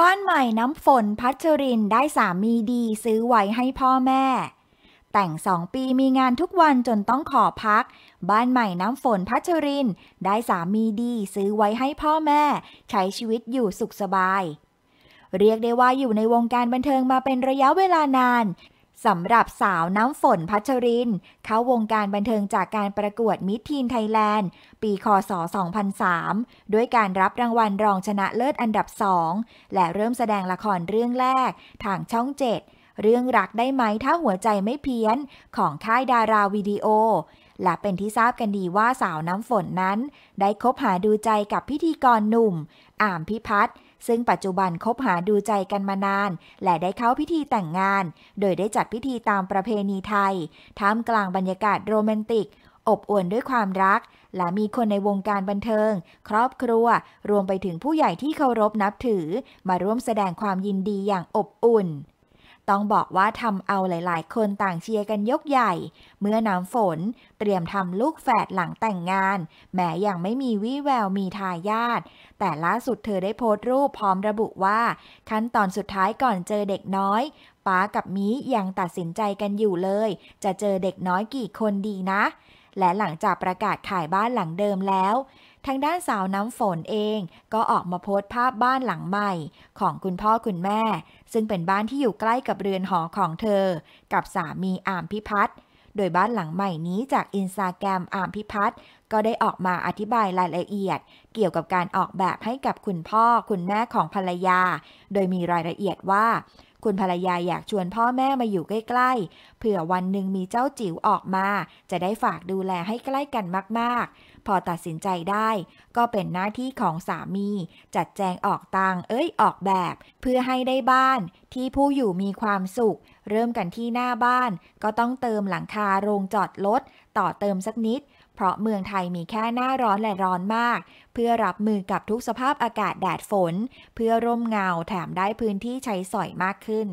บ้านใหม่น้ำฝนพัชรินได้สามีดีซื้อไว้ให้พ่อแม่ แต่งสองปีมีงานทุกวันจนต้องขอพัก บ้านใหม่น้ำฝนพัชริน ได้สามีดีซื้อไว้ให้พ่อแม่ ใช้ชีวิตอยู่สุขสบาย เรียกได้ว่าอยู่ในวงการบันเทิงมาเป็นระยะเวลานานสำหรับสาวน้ำฝนพัชริน เข้าวงการบันเทิงจากการประกวดมิทีนไทยแลนด์ ปีคศ 2003 ด้วยการรับรางวัลรองชนะเลิศอันดับสอง และเริ่มแสดงละครเรื่องแรกทางช่องเจ็ดเรื่องรักได้ไหมถ้าหัวใจไม่เพี้ยนของค่ายดาราวิดีโอ และเป็นที่ทราบกันดีว่าสาวน้ำฝนนั้น ได้คบหาดูใจกับพิธีกรหนุ่มอ่ามพิพัฒน์ซึ่งปัจจุบันคบหาดูใจกันมานาน และได้เข้าพิธีแต่งงาน โดยได้จัดพิธีตามประเพณีไทยท่ามกลางบรรยากาศโรแมนติก อบอวลด้วยความรัก และมีคนในวงการบันเทิง ครอบครัวรวมไปถึงผู้ใหญ่ที่เคารพนับถือ มาร่วมแสดงความยินดีอย่างอบอุ่นต้องบอกว่าทำเอาหลายๆ คนต่างเชียร์กันยกใหญ่ เมื่อน้ำฝนเตรียมทำลูกแฝดหลังแต่งงาน แม้ยังไม่มีวี่แววมีทายาทแต่ล่าสุดเธอได้โพสต์รูปพร้อมระบุว่า ขั้นตอนสุดท้ายก่อนเจอเด็กน้อย ป้ากับมียังตัดสินใจกันอยู่เลย จะเจอเด็กน้อยกี่คนดีนะ และหลังจากประกาศขายบ้านหลังเดิมแล้วทางด้านสาวน้ำฝนเองก็ออกมาโพสต์ภาพบ้านหลังใหม่ของคุณพ่อคุณแม่ ซึ่งเป็นบ้านที่อยู่ใกล้กับเรือนหอของเธอกับสามีอามพิพัฒน์โดยบ้านหลังใหม่นี้จากอินสตาแกรมอามพิพัฒน์ก็ได้ออกมาอธิบายรายละเอียด เกี่ยวกับการออกแบบให้กับคุณพ่อคุณแม่ของภรรยา โดยมีรายละเอียดว่าคุณภรรยาอยากชวนพ่อแม่มาอยู่ใกล้ ๆ เผื่อวันหนึ่งมีเจ้าจิ๋วออกมา จะได้ฝากดูแลให้ใกล้กันมากๆ พอตัดสินใจได้ก็เป็นหน้าที่ของสามี จัดแจงออกตังเอ้ยออกแบบ เพื่อให้ได้บ้านที่ผู้อยู่มีความสุข เริ่มกันที่หน้าบ้าน ก็ต้องเติมหลังคาโรงจอดรถต่อเติมสักนิดเพราะเมืองไทยมีแค่หน้าร้อนและร้อนมาก เพื่อรับมือกับทุกสภาพอากาศแดดฝน เพื่อร่มเงาแถมได้พื้นที่ใช้สอยมากขึ้น